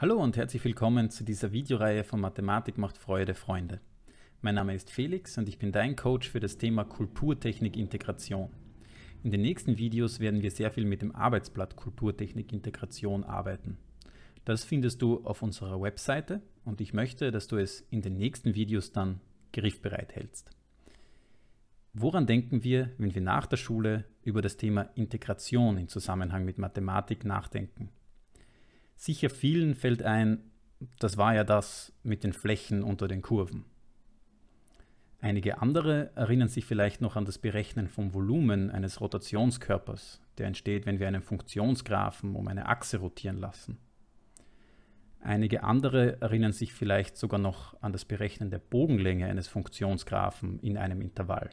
Hallo und herzlich willkommen zu dieser Videoreihe von Mathematik macht Freude, Freunde. Mein Name ist Felix und ich bin dein Coach für das Thema Kulturtechnik Integration. In den nächsten Videos werden wir sehr viel mit dem Arbeitsblatt Kulturtechnik Integration arbeiten. Das findest du auf unserer Webseite und ich möchte, dass du es in den nächsten Videos dann griffbereit hältst. Woran denken wir, wenn wir nach der Schule über das Thema Integration im Zusammenhang mit Mathematik nachdenken? Sicher vielen fällt ein, das war ja das mit den Flächen unter den Kurven. Einige andere erinnern sich vielleicht noch an das Berechnen vom Volumen eines Rotationskörpers, der entsteht, wenn wir einen Funktionsgraphen um eine Achse rotieren lassen. Einige andere erinnern sich vielleicht sogar noch an das Berechnen der Bogenlänge eines Funktionsgraphen in einem Intervall.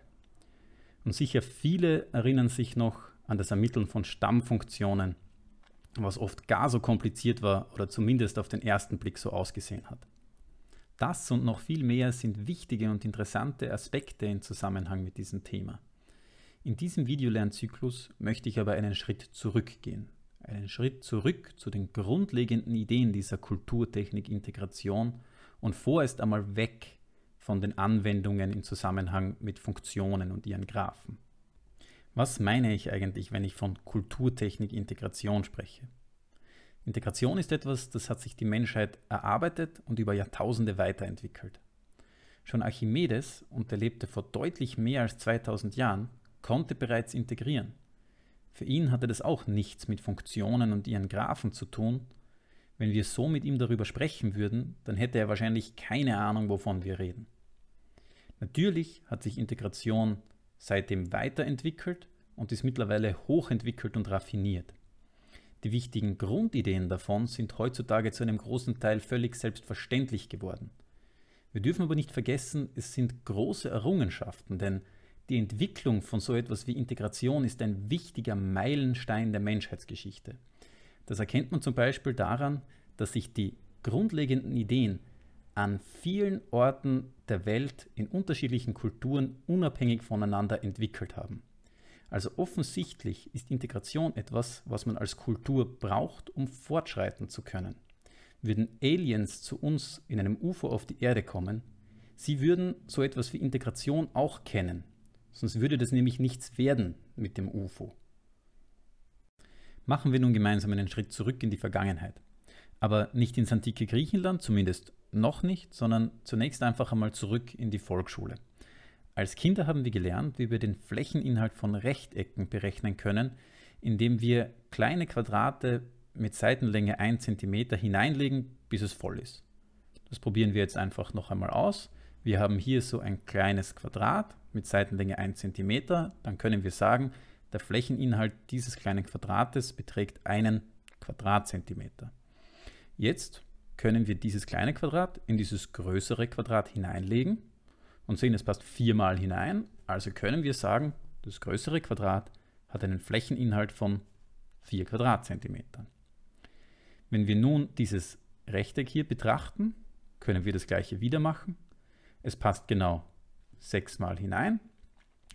Und sicher viele erinnern sich noch an das Ermitteln von Stammfunktionen was oft gar so kompliziert war oder zumindest auf den ersten Blick so ausgesehen hat. Das und noch viel mehr sind wichtige und interessante Aspekte im Zusammenhang mit diesem Thema. In diesem Videolernzyklus möchte ich aber einen Schritt zurückgehen. Einen Schritt zurück zu den grundlegenden Ideen dieser Kulturtechnik-Integration und vorerst einmal weg von den Anwendungen im Zusammenhang mit Funktionen und ihren Graphen. Was meine ich eigentlich, wenn ich von Kulturtechnik-Integration spreche? Integration ist etwas, das hat sich die Menschheit erarbeitet und über Jahrtausende weiterentwickelt. Schon Archimedes, und er lebte vor deutlich mehr als 2000 Jahren, konnte bereits integrieren. Für ihn hatte das auch nichts mit Funktionen und ihren Graphen zu tun. Wenn wir so mit ihm darüber sprechen würden, dann hätte er wahrscheinlich keine Ahnung, wovon wir reden. Natürlich hat sich Integration seitdem weiterentwickelt und ist mittlerweile hochentwickelt und raffiniert. Die wichtigen Grundideen davon sind heutzutage zu einem großen Teil völlig selbstverständlich geworden. Wir dürfen aber nicht vergessen, es sind große Errungenschaften, denn die Entwicklung von so etwas wie Integration ist ein wichtiger Meilenstein der Menschheitsgeschichte. Das erkennt man zum Beispiel daran, dass sich die grundlegenden Ideen an vielen Orten der Welt in unterschiedlichen Kulturen unabhängig voneinander entwickelt haben. Also offensichtlich ist Integration etwas, was man als Kultur braucht, um fortschreiten zu können. Würden Aliens zu uns in einem UFO auf die Erde kommen, sie würden so etwas wie Integration auch kennen, sonst würde das nämlich nichts werden mit dem UFO. Machen wir nun gemeinsam einen Schritt zurück in die Vergangenheit. Aber nicht ins antike Griechenland, zumindest noch nicht, sondern zunächst einfach einmal zurück in die Volksschule. Als Kinder haben wir gelernt, wie wir den Flächeninhalt von Rechtecken berechnen können, indem wir kleine Quadrate mit Seitenlänge 1 cm hineinlegen, bis es voll ist. Das probieren wir jetzt einfach noch einmal aus. Wir haben hier so ein kleines Quadrat mit Seitenlänge 1 cm. Dann können wir sagen, der Flächeninhalt dieses kleinen Quadrates beträgt einen Quadratzentimeter. Jetzt können wir dieses kleine Quadrat in dieses größere Quadrat hineinlegen und sehen, es passt viermal hinein. Also können wir sagen, das größere Quadrat hat einen Flächeninhalt von 4 Quadratzentimetern. Wenn wir nun dieses Rechteck hier betrachten, können wir das gleiche wieder machen. Es passt genau sechsmal hinein.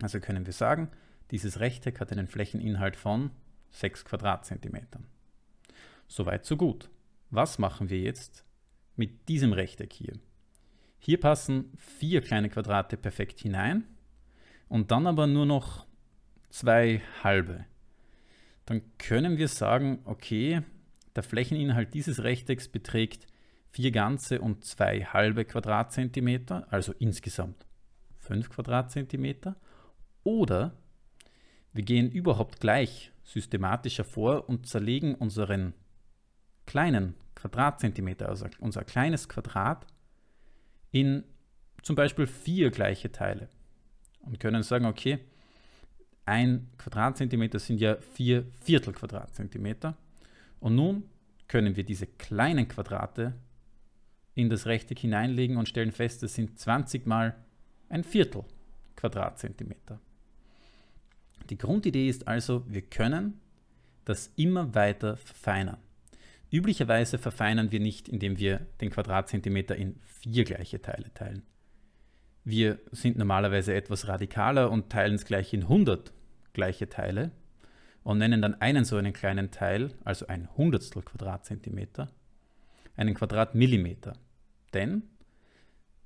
Also können wir sagen, dieses Rechteck hat einen Flächeninhalt von 6 Quadratzentimetern. Soweit, so gut. Was machen wir jetzt mit diesem Rechteck hier? Hier passen vier kleine Quadrate perfekt hinein und dann aber nur noch zwei halbe. Dann können wir sagen, okay, der Flächeninhalt dieses Rechtecks beträgt vier ganze und zwei halbe Quadratzentimeter, also insgesamt fünf Quadratzentimeter. Oder wir gehen überhaupt gleich systematischer vor und zerlegen unseren kleinen Quadratzentimeter, also unser kleines Quadrat, in zum Beispiel vier gleiche Teile und können sagen, okay, ein Quadratzentimeter sind ja vier Viertel Quadratzentimeter. Und nun können wir diese kleinen Quadrate in das Rechteck hineinlegen und stellen fest, das sind 20 mal ein Viertel Quadratzentimeter. Die Grundidee ist also, wir können das immer weiter verfeinern. Üblicherweise verfeinern wir nicht, indem wir den Quadratzentimeter in vier gleiche Teile teilen. Wir sind normalerweise etwas radikaler und teilen es gleich in 100 gleiche Teile und nennen dann einen so einen kleinen Teil, also ein Hundertstel Quadratzentimeter, einen Quadratmillimeter. Denn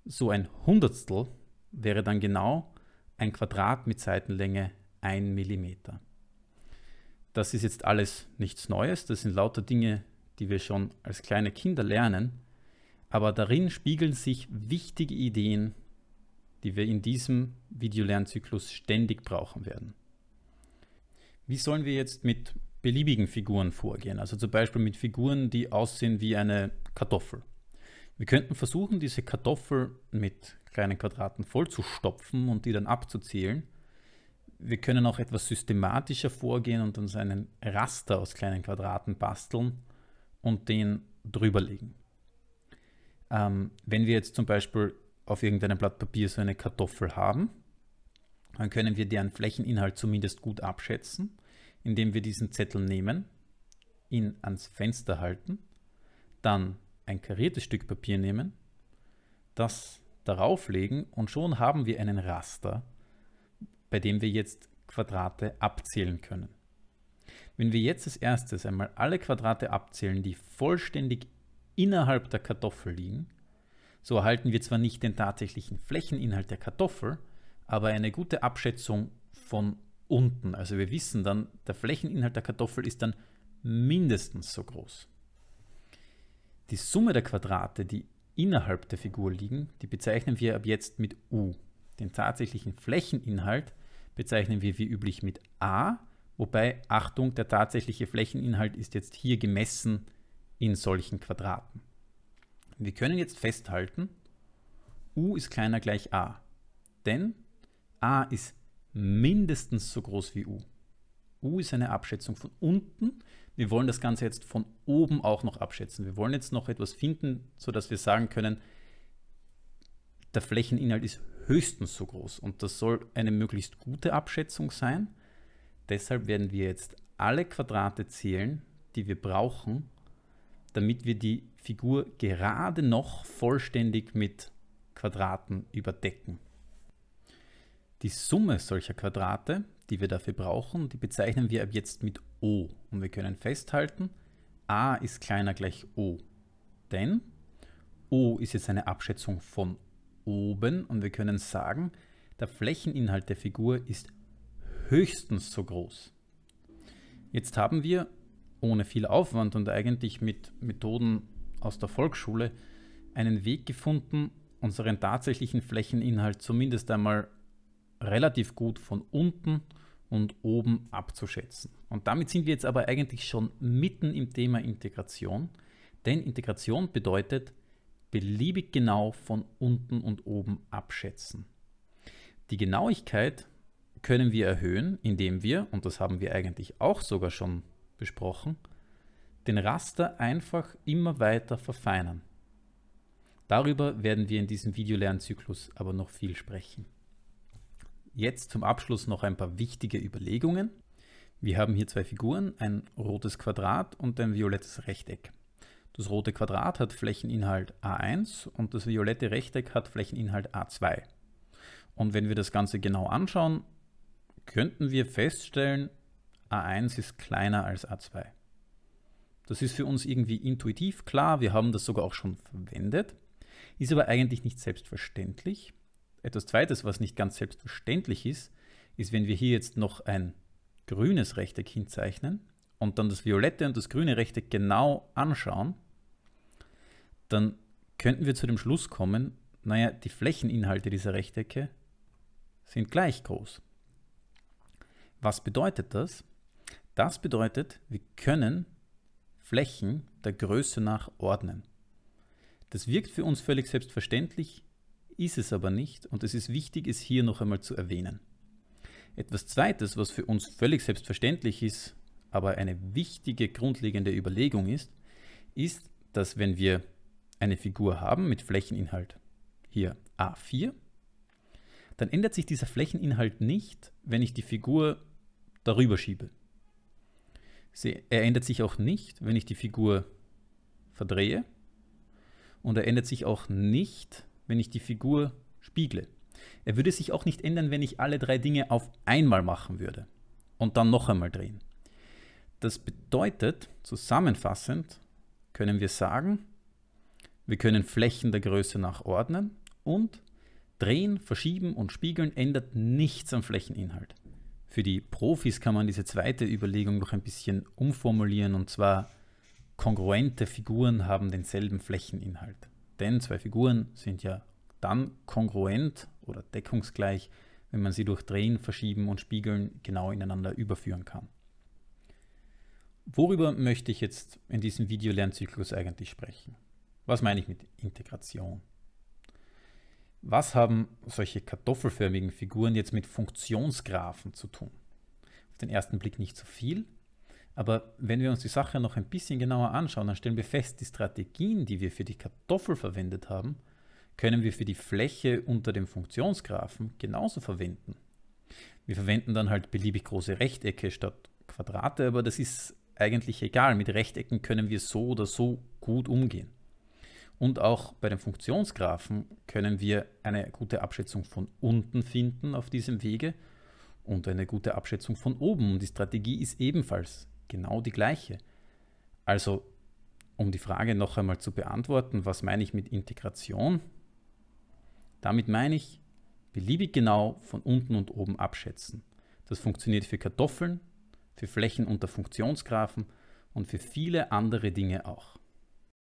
so ein Hundertstel wäre dann genau ein Quadrat mit Seitenlänge 1 Millimeter. Das ist jetzt alles nichts Neues, das sind lauter Dinge, die wir schon als kleine Kinder lernen, aber darin spiegeln sich wichtige Ideen, die wir in diesem Videolernzyklus ständig brauchen werden. Wie sollen wir jetzt mit beliebigen Figuren vorgehen? Also zum Beispiel mit Figuren, die aussehen wie eine Kartoffel. Wir könnten versuchen, diese Kartoffel mit kleinen Quadraten vollzustopfen und die dann abzuzählen. Wir können auch etwas systematischer vorgehen und uns einen Raster aus kleinen Quadraten basteln und den drüberlegen. Ähm, wenn wir jetzt zum Beispiel auf irgendeinem Blatt Papier so eine Kartoffel haben, dann können wir deren Flächeninhalt zumindest gut abschätzen, indem wir diesen Zettel nehmen, ihn ans Fenster halten, dann ein kariertes Stück Papier nehmen, das darauf legen und schon haben wir einen Raster, bei dem wir jetzt Quadrate abzählen können. Wenn wir jetzt als erstes einmal alle Quadrate abzählen, die vollständig innerhalb der Kartoffel liegen, so erhalten wir zwar nicht den tatsächlichen Flächeninhalt der Kartoffel, aber eine gute Abschätzung von unten. Also wir wissen dann, der Flächeninhalt der Kartoffel ist dann mindestens so groß. Die Summe der Quadrate, die innerhalb der Figur liegen, die bezeichnen wir ab jetzt mit U. Den tatsächlichen Flächeninhalt bezeichnen wir wie üblich mit A Wobei, Achtung, der tatsächliche Flächeninhalt ist jetzt hier gemessen in solchen Quadraten. Wir können jetzt festhalten, u ist kleiner gleich a, denn a ist mindestens so groß wie u. u ist eine Abschätzung von unten. Wir wollen das Ganze jetzt von oben auch noch abschätzen. Wir wollen jetzt noch etwas finden, sodass wir sagen können, der Flächeninhalt ist höchstens so groß und das soll eine möglichst gute Abschätzung sein Deshalb werden wir jetzt alle Quadrate zählen, die wir brauchen, damit wir die Figur gerade noch vollständig mit Quadraten überdecken. Die Summe solcher Quadrate, die wir dafür brauchen, die bezeichnen wir ab jetzt mit O. Und wir können festhalten, a ist kleiner gleich o. Denn o ist jetzt eine Abschätzung von oben und wir können sagen, der Flächeninhalt der Figur ist höchstens so groß. Jetzt haben wir ohne viel Aufwand und eigentlich mit Methoden aus der Volksschule einen Weg gefunden, unseren tatsächlichen Flächeninhalt zumindest einmal relativ gut von unten und oben abzuschätzen. Und damit sind wir jetzt aber eigentlich schon mitten im Thema Integration, denn Integration bedeutet beliebig genau von unten und oben abschätzen. Die Genauigkeit können wir erhöhen, indem wir, und das haben wir eigentlich auch sogar schon besprochen, den Raster einfach immer weiter verfeinern. Darüber werden wir in diesem Videolernzyklus aber noch viel sprechen. Jetzt zum Abschluss noch ein paar wichtige Überlegungen. Wir haben hier zwei Figuren, ein rotes Quadrat und ein violettes Rechteck. Das rote Quadrat hat Flächeninhalt A1 und das violette Rechteck hat Flächeninhalt A2. Und wenn wir das Ganze genau anschauen, könnten wir feststellen, A1 ist kleiner als A2. Das ist für uns irgendwie intuitiv klar, wir haben das sogar auch schon verwendet, ist aber eigentlich nicht selbstverständlich. Etwas Zweites, was nicht ganz selbstverständlich ist, ist, wenn wir hier jetzt noch ein grünes Rechteck hinzeichnen und dann das violette und das grüne Rechteck genau anschauen, dann könnten wir zu dem Schluss kommen, naja, die Flächeninhalte dieser Rechtecke sind gleich groß. Was bedeutet das? Das bedeutet, wir können Flächen der Größe nach ordnen. Das wirkt für uns völlig selbstverständlich, ist es aber nicht und es ist wichtig, es hier noch einmal zu erwähnen. Etwas Zweites, was für uns völlig selbstverständlich ist, aber eine wichtige grundlegende Überlegung ist, ist, dass wenn wir eine Figur haben mit Flächeninhalt, hier A4, dann ändert sich dieser Flächeninhalt nicht, wenn ich die Figur darüber schiebe. Sie, er ändert sich auch nicht, wenn ich die Figur verdrehe. Und er ändert sich auch nicht, wenn ich die Figur spiegle. Er würde sich auch nicht ändern, wenn ich alle drei Dinge auf einmal machen würde und dann noch einmal drehen. Das bedeutet, zusammenfassend können wir sagen, wir können Flächen der Größe nach ordnen und drehen, verschieben und spiegeln ändert nichts am Flächeninhalt. Für die Profis kann man diese zweite Überlegung noch ein bisschen umformulieren und zwar kongruente Figuren haben denselben Flächeninhalt. Denn zwei Figuren sind ja dann kongruent oder deckungsgleich, wenn man sie durch Drehen, Verschieben und Spiegeln genau ineinander überführen kann. Worüber möchte ich jetzt in diesem Videolernzyklus eigentlich sprechen? Was meine ich mit Integration? Was haben solche kartoffelförmigen Figuren jetzt mit Funktionsgraphen zu tun? Auf den ersten Blick nicht so viel, aber wenn wir uns die Sache noch ein bisschen genauer anschauen, dann stellen wir fest, die Strategien, die wir für die Kartoffel verwendet haben, können wir für die Fläche unter dem Funktionsgraphen genauso verwenden. Wir verwenden dann halt beliebig große Rechtecke statt Quadrate, aber das ist eigentlich egal. Mit Rechtecken können wir so oder so gut umgehen. Und auch bei den Funktionsgraphen können wir eine gute Abschätzung von unten finden auf diesem Wege und eine gute Abschätzung von oben. Und die Strategie ist ebenfalls genau die gleiche. Also, um die Frage noch einmal zu beantworten, was meine ich mit Integration? Damit meine ich, beliebig genau von unten und oben abschätzen. Das funktioniert für Kartoffeln, für Flächen unter Funktionsgraphen und für viele andere Dinge auch.